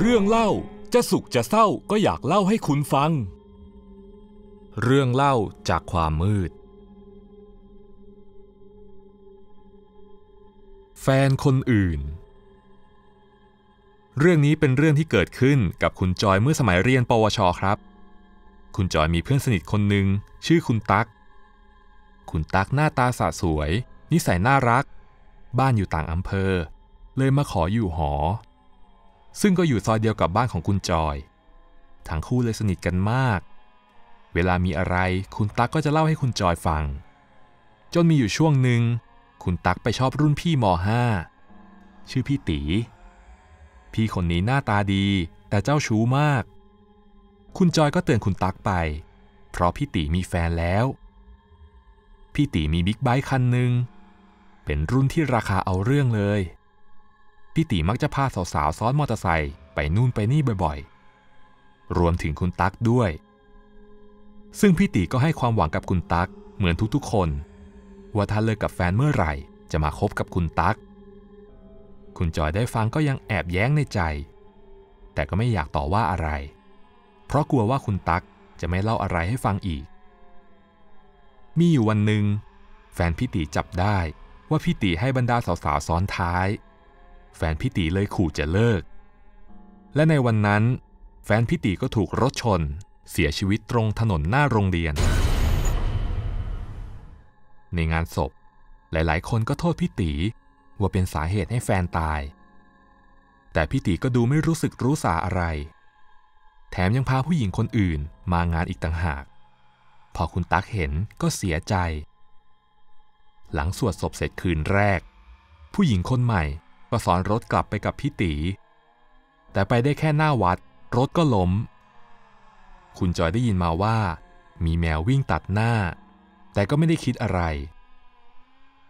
เรื่องเล่าจะสุขจะเศร้าก็อยากเล่าให้คุณฟัง เรื่องเล่าจากความมืด แฟนคนอื่น เรื่องนี้เป็นเรื่องที่เกิดขึ้นกับคุณจอยเมื่อสมัยเรียน ปวชครับ คุณจอยมีเพื่อนสนิทคนหนึ่งชื่อคุณตั๊กคุณตั๊กหน้าตาสะสวย นิสัยน่ารัก บ้านอยู่ต่างอำเภอ เลยมาขออยู่หอซึ่งก็อยู่ซอยเดียวกับบ้านของคุณจอย ทั้งคู่เลยสนิทกันมาก เวลามีอะไรคุณตั๊กก็จะเล่าให้คุณจอยฟัง จนมีอยู่ช่วงหนึ่งคุณตั๊กไปชอบรุ่นพี่ม .5 ชื่อพี่ตี พี่คนนี้หน้าตาดีแต่เจ้าชู้มาก คุณจอยก็เตือนคุณตั๊กไป เพราะพี่ตีมีแฟนแล้ว พี่ตีมีบิ๊กไบค์คันหนึ่งเป็นรุ่นที่ราคาเอาเรื่องเลยพี่ตีมักจะพาสาวๆซ้อนมอเตอร์ไซค์ไปนู่นไปนี่บ่อย ๆ รวมถึงคุณตั๊กด้วย ซึ่งพี่ตีก็ให้ความหวังกับคุณตั๊กเหมือนทุกๆ คน ว่าถ้าเลิกกับแฟนเมื่อไหร่ จะมาคบกับคุณตั๊ก คุณจอยได้ฟังก็ยังแอบแย้งในใจ แต่ก็ไม่อยากต่อว่าอะไร เพราะกลัวว่าคุณตั๊กจะไม่เล่าอะไรให้ฟังอีก มีอยู่วันหนึ่งแฟนพี่ตีจับได้ว่าพี่ตีให้บรรดาสาวๆซ้อนท้ายแฟนพี่ตีเลยขู่จะเลิก และในวันนั้น แฟนพี่ตีก็ถูกรถชน เสียชีวิตตรงถนนหน้าโรงเรียน ในงานศพ หลายๆ คนก็โทษพี่ตีว่าเป็นสาเหตุให้แฟนตาย แต่พี่ตีก็ดูไม่รู้สึกรู้สาอะไร แถมยังพาผู้หญิงคนอื่นมางานอีกต่างหาก พอคุณตั๊กเห็นก็เสียใจ หลังสวดศพเสร็จคืนแรก ผู้หญิงคนใหม่ก็สอนรถกลับไปกับพี่ตี แต่ไปได้แค่หน้าวัด รถก็ล้ม คุณจอยได้ยินมาว่ามีแมววิ่งตัดหน้า แต่ก็ไม่ได้คิดอะไร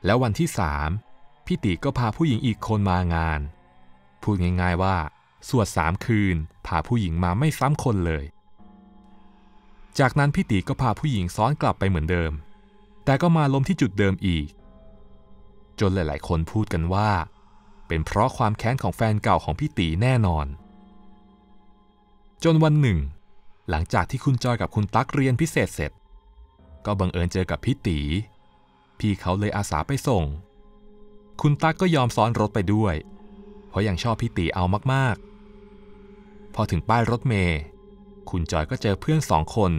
แล้ววันที่สามพี่ตีก็พาผู้หญิงอีกคนมางาน พูดง่าย ๆ ว่า สวดสามคืนพาผู้หญิงมาไม่ซ้ำคนเลย จากนั้นพี่ตีก็พาผู้หญิงซ้อนกลับไปเหมือนเดิม แต่ก็มาล้มที่จุดเดิมอีก จนหลายๆคนพูดกันว่าเป็นเพราะความแค้นของแฟนเก่าของพี่ตีแน่นอน จนวันหนึ่ง หลังจากที่คุณจอยกับคุณตั๊กเรียนพิเศษเสร็จ ก็บังเอิญเจอกับพี่ตีพี่เขาเลยอาสาไปส่ง คุณตั๊กก็ยอมซ้อนรถไปด้วย เพราะยังชอบพี่ตีเอามากๆ พอถึงป้ายรถเมย์คุณจอยก็เจอเพื่อนสองคน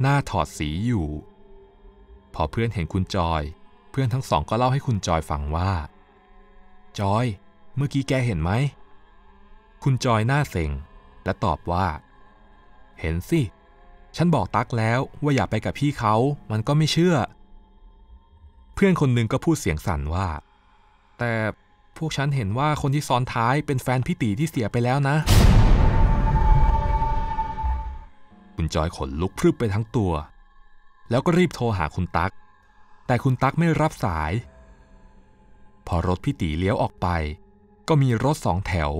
หน้าถอดสีอยู่ พอเพื่อนเห็นคุณจอย เพื่อนทั้งสองก็เล่าให้คุณจอยฟังว่า จอยเมื่อกี้แกเห็นไหม คุณจอยหน้าเซ็ง และตอบว่า เห็นสิ ฉันบอกตักแล้วว่าอย่าไปกับพี่เขามันก็ไม่เชื่อ เพื่อนคนหนึ่งก็พูดเสียงสั่นว่า แต่พวกฉันเห็นว่าคนที่ซ้อนท้ายเป็นแฟนพี่ตีที่เสียไปแล้วนะ คุณจอยขนลุกพรึบไปทั้งตัว แล้วก็รีบโทรหาคุณตั๊กแต่คุณตั๊กไม่รับสาย พอรถพี่ตีเลี้ยวออกไปก็มีรถสองแถว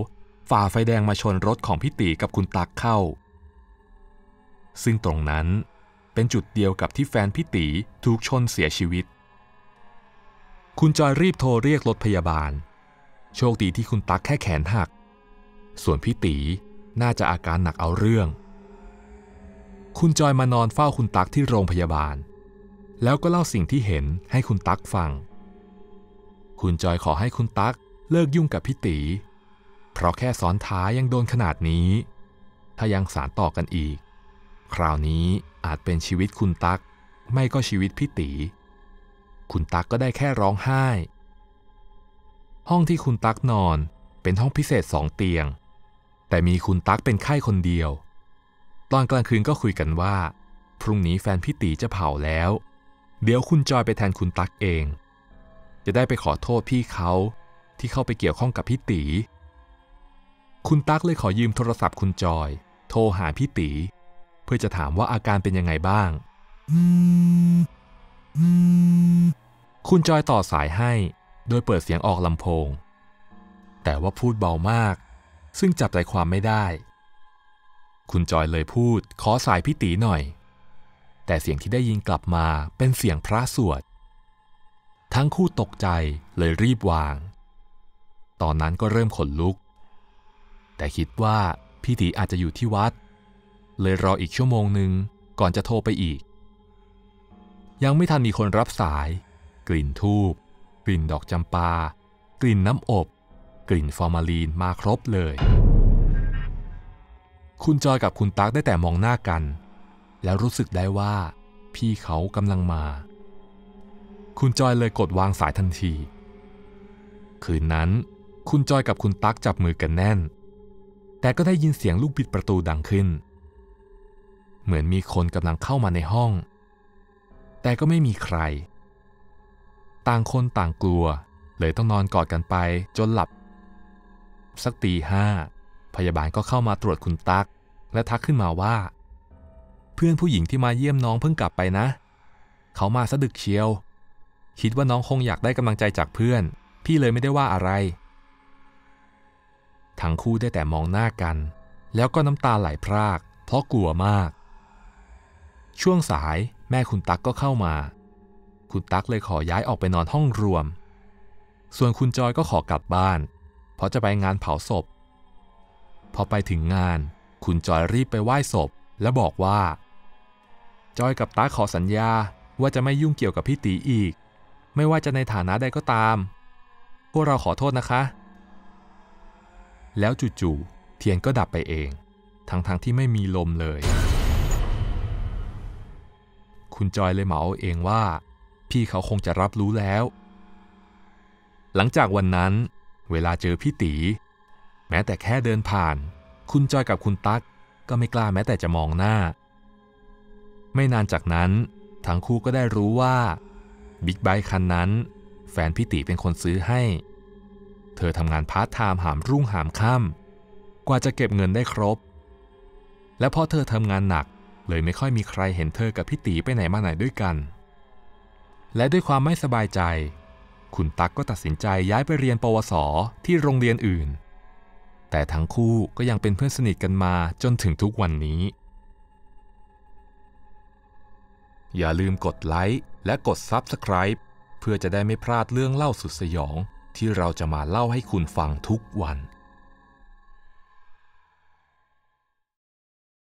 ฝ่าไฟแดงมาชนรถของพิตีกับคุณตักเข้า ซึ่งตรงนั้นเป็นจุดเดียวกับที่แฟนพิตีถูกชนเสียชีวิต คุณจอยรีบโทรเรียกรถพยาบาล โชคดีที่คุณตักแค่แขนหัก ส่วนพิตีน่าจะอาการหนักเอาเรื่อง คุณจอยมานอนเฝ้าคุณตักที่โรงพยาบาล แล้วก็เล่าสิ่งที่เห็นให้คุณตักฟังคุณจอยขอให้คุณตักเลิกยุ่งกับพิตีเพราะแค่สอนท้ายยังโดนขนาดนี้ ถ้ายังสารต่อกันอีก คราวนี้อาจเป็นชีวิตคุณตัก ไม่ก็ชีวิตพิตีคุณตักก็ได้แค่ร้องไห้ ห้องที่คุณตักนอนเป็นห้องพิเศษสองเตียง แต่มีคุณตักเป็นไข้คนเดียว ตอนกลางคืนก็คุยกันว่า พรุ่งนี้แฟนพิตีจะเผาแล้ว เดี๋ยวคุณจอยไปแทนคุณตักเอง จะได้ไปขอโทษพี่เขาที่เข้าไปเกี่ยวข้องกับพี่ตีคุณตั๊กเลยขอยืมโทรศัพท์คุณจอย โทรหาพี่ตีเพื่อจะถามว่าอาการเป็นยังไงบ้าง คุณจอยต่อสายให้ โดยเปิดเสียงออกลำโพง แต่ว่าพูดเบามาก ซึ่งจับใจความไม่ได้ คุณจอยเลยพูดขอสายพี่ตีหน่อย แต่เสียงที่ได้ยินกลับมาเป็นเสียงพระสวด ทั้งคู่ตกใจเลยรีบวางตอนนั้นก็เริ่มขนลุก แต่คิดว่าพี่ตีอาจจะอยู่ที่วัด เลยรออีกชั่วโมงหนึ่งก่อนจะโทรไปอีก ยังไม่ทันมีคนรับสาย กลิ่นทูบกลิ่นดอกจำปา กลิ่นน้ำอบ กลิ่นฟอร์มาลีนมาครบเลย คุณจอยกับคุณตั๊กได้แต่มองหน้ากัน แล้วรู้สึกได้ว่าพี่เขากำลังมา คุณจอยเลยกดวางสายทันที คืนนั้นคุณจอยกับคุณตั๊กจับมือกันแน่น แต่ก็ได้ยินเสียงลูกบิดประตูดังขึ้น เหมือนมีคนกำลังเข้ามาในห้อง แต่ก็ไม่มีใคร ต่างคนต่างกลัว เลยต้องนอนกอดกันไป จนหลับ สักตีห้าพยาบาลก็เข้ามาตรวจคุณตั๊กและทักขึ้นมาว่า เพื่อนผู้หญิงที่มาเยี่ยมน้องเพิ่งกลับไปนะ เขามาสะดึกเชียว คิดว่าน้องคงอยากได้กำลังใจจากเพื่อน พี่เลยไม่ได้ว่าอะไรทั้งคู่ได้แต่มองหน้ากัน แล้วก็น้ำตาไหลพราก เพราะกลัวมาก ช่วงสายแม่คุณตั๊กก็เข้ามา คุณตั๊กเลยขอย้ายออกไปนอนห้องรวม ส่วนคุณจอยก็ขอกลับบ้าน เพราะจะไปงานเผาศพ พอไปถึงงาน คุณจอยรีบไปไหว้ศพ และบอกว่า จอยกับตาขอสัญญาว่าจะไม่ยุ่งเกี่ยวกับพี่ตีอีก ไม่ว่าจะในฐานะใดก็ตามพวกเราขอโทษนะคะแล้วจู่ๆ เทียนก็ดับไปเอง ทั้งๆทที่ไม่มีลมเลย คุณจอยเลยเหมาเองว่า พี่เขาคงจะรับรู้แล้ว หลังจากวันนั้น เวลาเจอพี่ตีแม้แต่แค่เดินผ่าน คุณจอยกับคุณตั๊กก็ไม่กล้าแม้แต่จะมองหน้า ไม่นานจากนั้น ทั้งคู่ก็ได้รู้ว่าบิ๊กไบค์คันนั้นแฟนพี่ตีเป็นคนซื้อให้เธอทำงานพาร์ทไทม์หามรุ่งหามค่ำกว่าจะเก็บเงินได้ครบ และพอเธอทำงานหนักเลยไม่ค่อยมีใครเห็นเธอกับพี่ตีไปไหนมาไหนด้วยกัน และด้วยความไม่สบายใจ คุณตั๊กก็ตัดสินใจย้ายไปเรียนปวสที่โรงเรียนอื่น แต่ทั้งคู่ก็ยังเป็นเพื่อนสนิทกันมาจนถึงทุกวันนี้ อย่าลืมกดไลค์และกด Subscribe เพื่อจะได้ไม่พลาดเรื่องเล่าสุดสยองที่เราจะมาเล่าให้คุณฟังทุกวัน